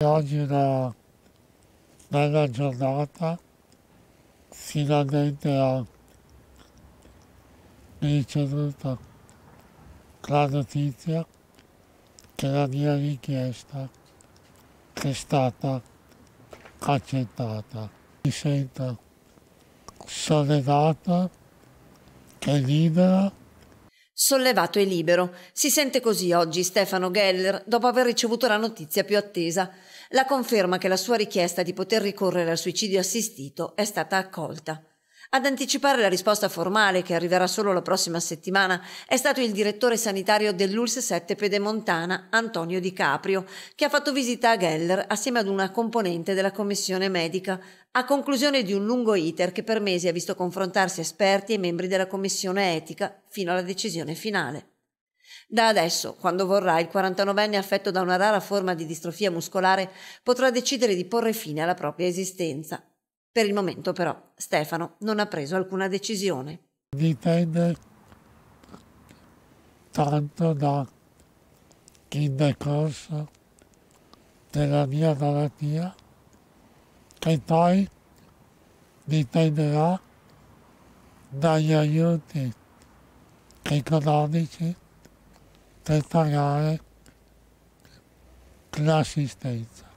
Oggi è una bella giornata, finalmente ho ricevuto la notizia che la mia richiesta è stata accettata. Mi sento sollevato e libero Sollevato e libero. Si sente così oggi Stefano Geller dopo aver ricevuto la notizia più attesa, la conferma che la sua richiesta di poter ricorrere al suicidio assistito è stata accolta. Ad anticipare la risposta formale, che arriverà solo la prossima settimana, è stato il direttore sanitario dell'ULS 7 Pedemontana, Antonio Di Caprio, che ha fatto visita a Geller assieme ad una componente della commissione medica, a conclusione di un lungo iter che per mesi ha visto confrontarsi esperti e membri della commissione etica fino alla decisione finale. Da adesso, quando vorrà, il 49enne affetto da una rara forma di distrofia muscolare potrà decidere di porre fine alla propria esistenza per il momento però Stefano non ha preso alcuna decisione. Dipende tanto da il decorso della mia malattia che poi dipenderà dagli aiuti economici per pagare l'assistenza.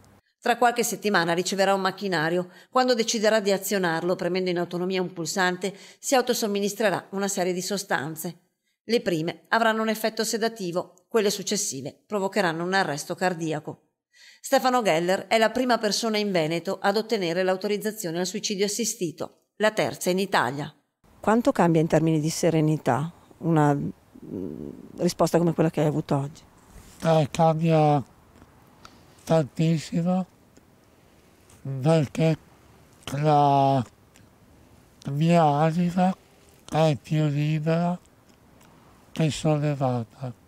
Tra qualche settimana riceverà un macchinario. Quando deciderà di azionarlo, premendo in autonomia un pulsante, si autosomministrerà una serie di sostanze. Le prime avranno un effetto sedativo, quelle successive provocheranno un arresto cardiaco. Stefano Geller è la prima persona in Veneto ad ottenere l'autorizzazione al suicidio assistito, la terza in Italia. Quanto cambia in termini di serenità una mm, risposta come quella che hai avuto oggi? Eh, cambia tantissimo perché la mia anima è più libera che sollevata.